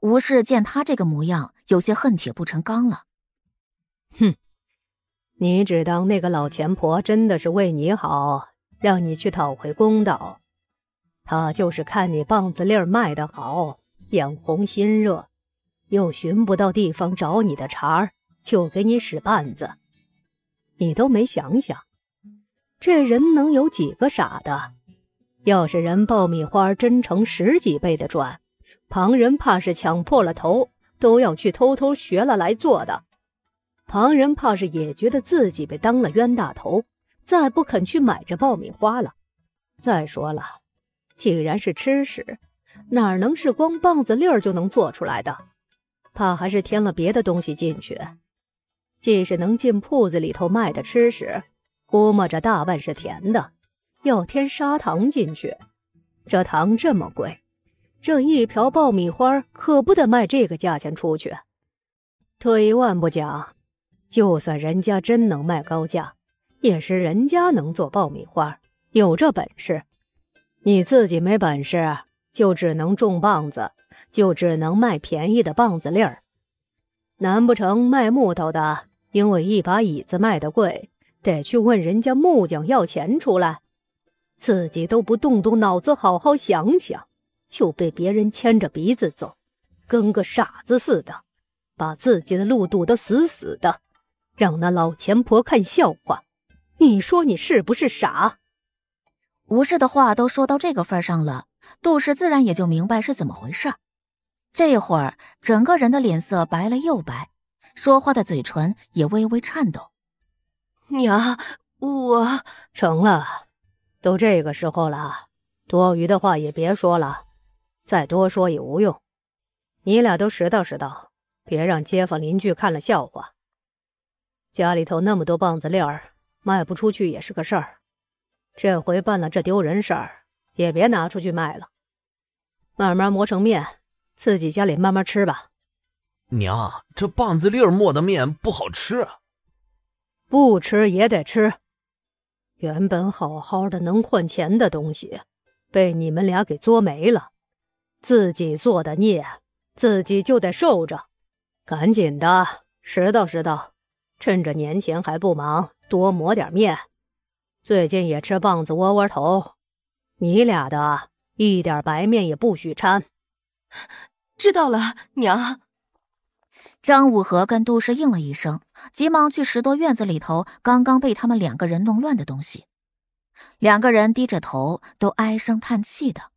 吴氏见他这个模样，有些恨铁不成钢了。哼，你只当那个老钱婆真的是为你好，让你去讨回公道。她就是看你棒子粒卖得好，眼红心热，又寻不到地方找你的茬儿，就给你使绊子。你都没想想，这人能有几个傻的？要是人爆米花真成十几倍的赚。旁人怕是抢破了头，都要去偷偷学了来做的。旁人怕是也觉得自己被当了冤大头，再不肯去买这爆米花了。再说了，既然是吃屎，哪能是光棒子粒儿就能做出来的？怕还是添了别的东西进去。既是能进铺子里头卖的吃食，估摸着大半是甜的，要添砂糖进去。这糖这么贵。这一瓢爆米花可不得卖这个价钱出去。退一万步讲，就算人家真能卖高价，也是人家能做爆米花，有这本事。你自己没本事，就只能种棒子，就只能卖便宜的棒子粒儿。难不成卖木头的因为一把椅子卖的贵，得去问人家木匠要钱出来？自己都不动动脑子，好好想想。就被别人牵着鼻子走，跟个傻子似的，把自己的路堵得死死的，让那老钱婆看笑话。你说你是不是傻？吴氏的话都说到这个份上了，杜氏自然也就明白是怎么回事。这会儿整个人的脸色白了又白，说话的嘴唇也微微颤抖。娘，我成了，都这个时候了，多余的话也别说了。再多说也无用，你俩都实到实到，别让街坊邻居看了笑话。家里头那么多棒子粒儿，卖不出去也是个事儿。这回办了这丢人事儿，也别拿出去卖了，慢慢磨成面，自己家里慢慢吃吧。娘，这棒子粒儿磨的面不好吃。不吃也得吃。原本好好的能换钱的东西，被你们俩给作没了。自己做的孽，自己就得受着。赶紧的，拾掇拾掇，趁着年前还不忙，多磨点面。最近也吃棒子窝窝头。你俩的一点白面也不许掺。知道了，娘。张五和跟杜氏应了一声，急忙去拾掇院子里头刚刚被他们两个人弄乱的东西。两个人低着头，都唉声叹气的。